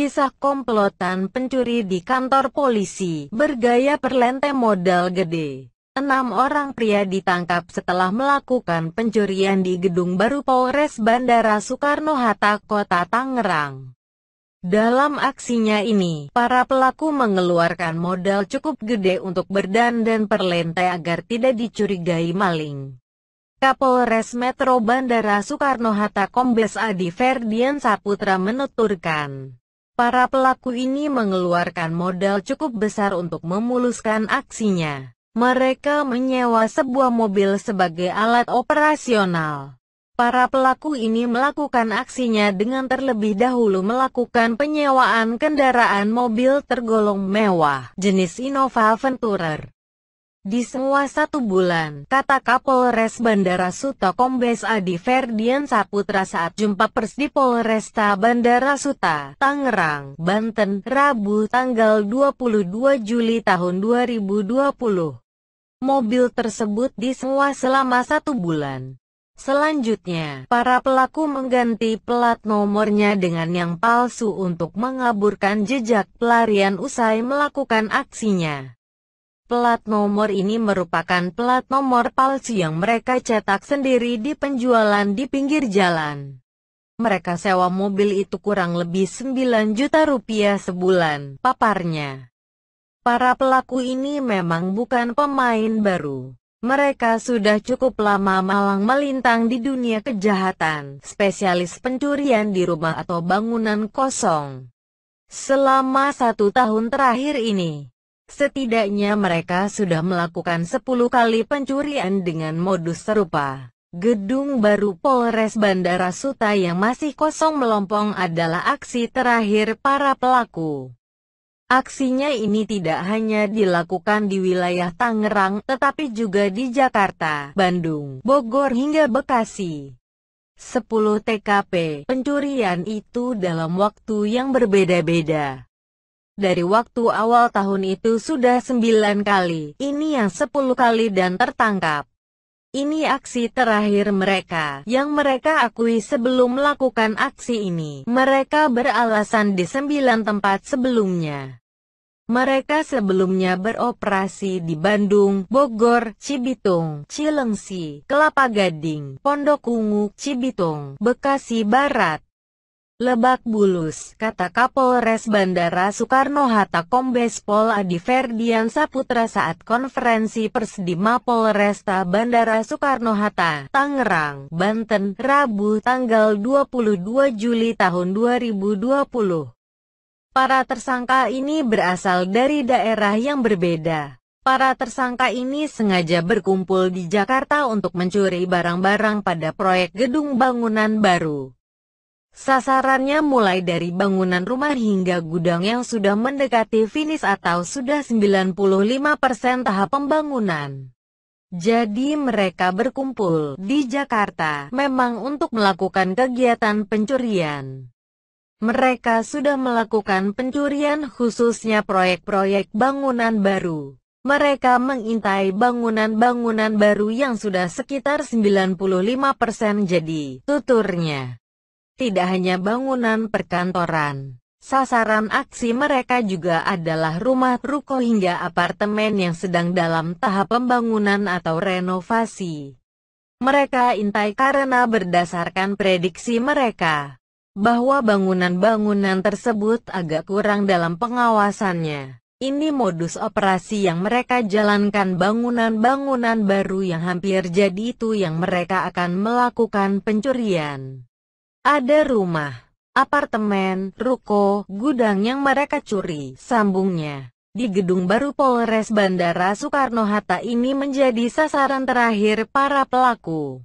Kisah komplotan pencuri di kantor polisi bergaya perlente modal gede. Enam orang pria ditangkap setelah melakukan pencurian di gedung baru Polres Bandara Soekarno-Hatta, Kota Tangerang. Dalam aksinya ini, para pelaku mengeluarkan modal cukup gede untuk berdandan perlente agar tidak dicurigai maling. Kapolres Metro Bandara Soekarno-Hatta Kombes Adi Ferdian Saputra menuturkan, Para pelaku ini mengeluarkan modal cukup besar untuk memuluskan aksinya. Mereka menyewa sebuah mobil sebagai alat operasional. Para pelaku ini melakukan aksinya dengan terlebih dahulu melakukan penyewaan kendaraan mobil tergolong mewah jenis Innova Venturer. Di semua satu bulan, kata Kapolres Bandara Suta Kombes Adi Ferdian Saputra saat jumpa pers di Polresta Bandara Suta, Tangerang, Banten, Rabu tanggal 22 Juli tahun 2020. Mobil tersebut disewa selama satu bulan. Selanjutnya, para pelaku mengganti plat nomornya dengan yang palsu untuk mengaburkan jejak pelarian usai melakukan aksinya. Plat nomor ini merupakan plat nomor palsu yang mereka cetak sendiri di penjualan di pinggir jalan. Mereka sewa mobil itu kurang lebih 9 juta rupiah sebulan, paparnya. Para pelaku ini memang bukan pemain baru. Mereka sudah cukup lama malang melintang di dunia kejahatan, spesialis pencurian di rumah atau bangunan kosong. Selama satu tahun terakhir ini, Setidaknya mereka sudah melakukan 10 kali pencurian dengan modus serupa. Gedung baru Polres Bandara Suta yang masih kosong melompong adalah aksi terakhir para pelaku. Aksinya ini tidak hanya dilakukan di wilayah Tangerang, tetapi juga di Jakarta, Bandung, Bogor hingga Bekasi. 10 TKP pencurian itu dalam waktu yang berbeda-beda dari waktu awal tahun itu sudah sembilan kali, ini yang sepuluh kali dan tertangkap. Ini aksi terakhir mereka, yang mereka akui sebelum melakukan aksi ini. Mereka beralasan di sembilan tempat sebelumnya. Mereka sebelumnya beroperasi di Bandung, Bogor, Cibitung, Cilengsi, Kelapa Gading, Pondok Ungu, Cibitung, Bekasi Barat, Lebak Bulus, kata Kapolres Bandara Soekarno-Hatta Kombes Pol Adi Ferdian Saputra saat konferensi pers di Mapolresta Bandara Soekarno-Hatta, Tangerang, Banten, Rabu tanggal 22 Juli tahun 2020. Para tersangka ini berasal dari daerah yang berbeda. Para tersangka ini sengaja berkumpul di Jakarta untuk mencuri barang-barang pada proyek gedung bangunan baru. Sasarannya mulai dari bangunan rumah hingga gudang yang sudah mendekati finish atau sudah 95% tahap pembangunan. Jadi mereka berkumpul di Jakarta memang untuk melakukan kegiatan pencurian. Mereka sudah melakukan pencurian khususnya proyek-proyek bangunan baru. Mereka mengintai bangunan-bangunan baru yang sudah sekitar 95% jadi tuturnya. Tidak hanya bangunan perkantoran, sasaran aksi mereka juga adalah rumah ruko hingga apartemen yang sedang dalam tahap pembangunan atau renovasi. Mereka intai karena berdasarkan prediksi mereka, bahwa bangunan-bangunan tersebut agak kurang dalam pengawasannya. Ini modus operasi yang mereka jalankan bangunan-bangunan baru yang hampir jadi itu yang mereka akan melakukan pencurian. Ada rumah, apartemen, ruko, gudang yang mereka curi, sambungnya. Di gedung baru Polres Bandara Soekarno-Hatta ini menjadi sasaran terakhir para pelaku.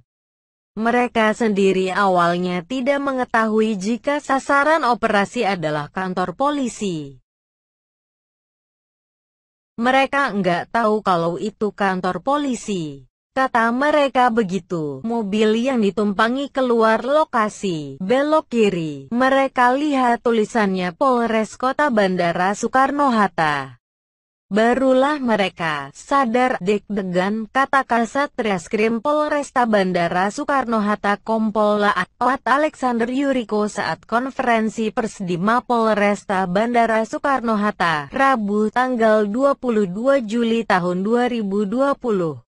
Mereka sendiri awalnya tidak mengetahui jika sasaran operasi adalah kantor polisi. Mereka enggak tahu kalau itu kantor polisi. Kata mereka begitu. Mobil yang ditumpangi keluar lokasi, belok kiri. Mereka lihat tulisannya Polres Kota Bandara Soekarno-Hatta. Barulah mereka sadar deg-degan, kata Kasat Reskrim Polresta Bandara Soekarno-Hatta Kompol Laat Alexander Yuriko saat konferensi pers di Mapolresta Bandara Soekarno-Hatta, Rabu tanggal 22 Juli tahun 2020.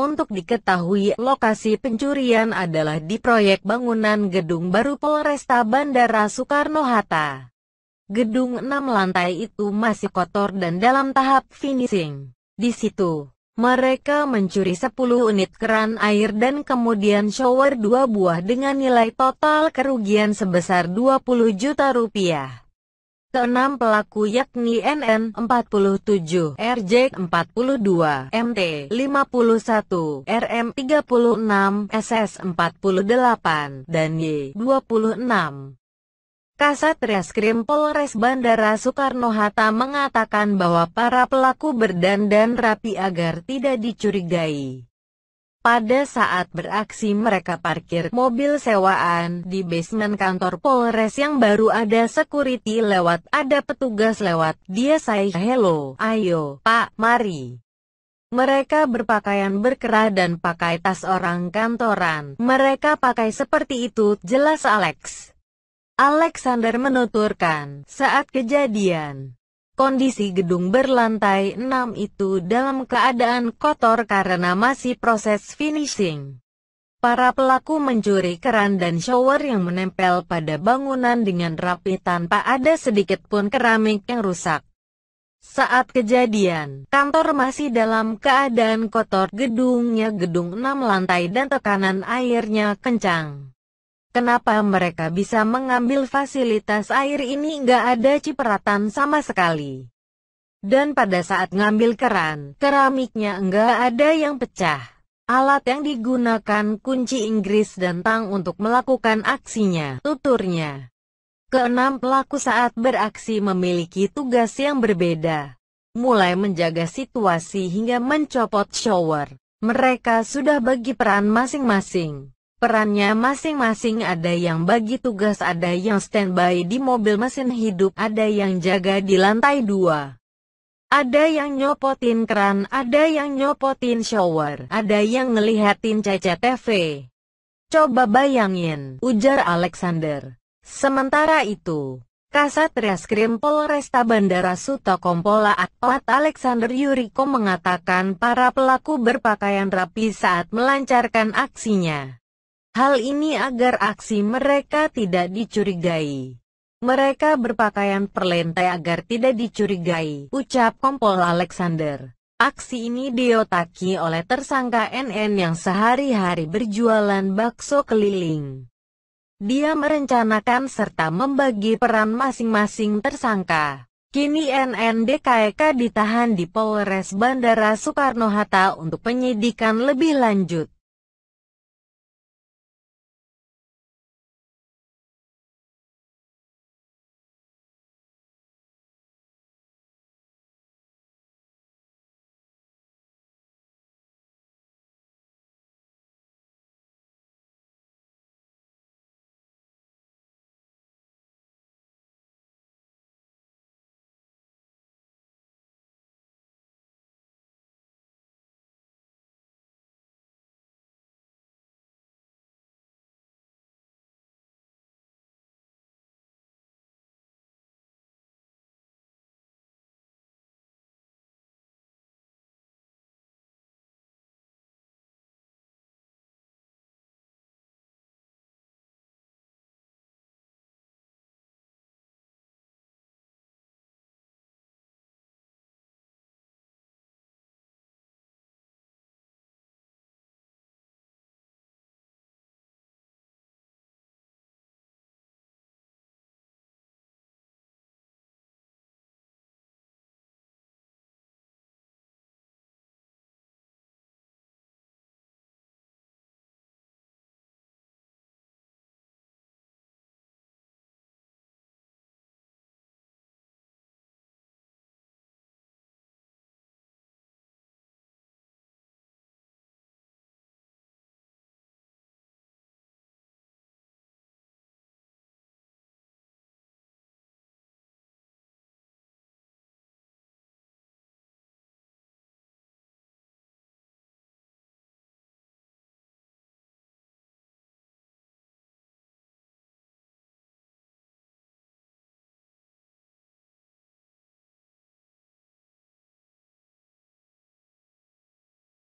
Untuk diketahui, lokasi pencurian adalah di proyek bangunan gedung baru Polresta Bandara Soekarno-Hatta. Gedung 6 lantai itu masih kotor dan dalam tahap finishing. Di situ, mereka mencuri 10 unit keran air dan kemudian shower dua buah dengan nilai total kerugian sebesar 20 juta rupiah. Keenam pelaku yakni NN 47, RJ 42, MT 51, RM 36, SS 48, dan Y 26. Kasat Reskrim Polres Bandara Soekarno-Hatta mengatakan bahwa para pelaku berdandan rapi agar tidak dicurigai. Pada saat beraksi mereka parkir mobil sewaan di basement kantor Polres yang baru ada security lewat, ada petugas lewat, dia say hello, ayo, pak, mari. Mereka berpakaian berkerah dan pakai tas orang kantoran. Mereka pakai seperti itu, jelas Alex. Alexander menuturkan, saat kejadian. Kondisi gedung berlantai 6 itu dalam keadaan kotor karena masih proses finishing. Para pelaku mencuri keran dan shower yang menempel pada bangunan dengan rapi tanpa ada sedikit pun keramik yang rusak. Saat kejadian, kantor masih dalam keadaan kotor gedungnya gedung 6 lantai dan tekanan airnya kencang. Kenapa mereka bisa mengambil fasilitas air ini nggak ada cipratan sama sekali. Dan pada saat ngambil keran, keramiknya nggak ada yang pecah. Alat yang digunakan kunci Inggris dan tang untuk melakukan aksinya, tuturnya. Keenam pelaku saat beraksi memiliki tugas yang berbeda. Mulai menjaga situasi hingga mencopot shower. Mereka sudah bagi peran masing-masing. Perannya masing-masing ada yang bagi tugas ada yang standby di mobil mesin hidup ada yang jaga di lantai dua. Ada yang nyopotin keran, ada yang nyopotin shower, ada yang ngelihatin CCTV. Coba bayangin, ujar Alexander. Sementara itu, Kasat Reskrim Polresta Bandara Suta Kompola Atlat Alexander Yuriko mengatakan para pelaku berpakaian rapi saat melancarkan aksinya. Hal ini agar aksi mereka tidak dicurigai. Mereka berpakaian perlentai agar tidak dicurigai, ucap Kompol Alexander. Aksi ini diotaki oleh tersangka NN yang sehari-hari berjualan bakso keliling. Dia merencanakan serta membagi peran masing-masing tersangka. Kini NN DKK e ditahan di Polres Bandara Soekarno-Hatta untuk penyidikan lebih lanjut.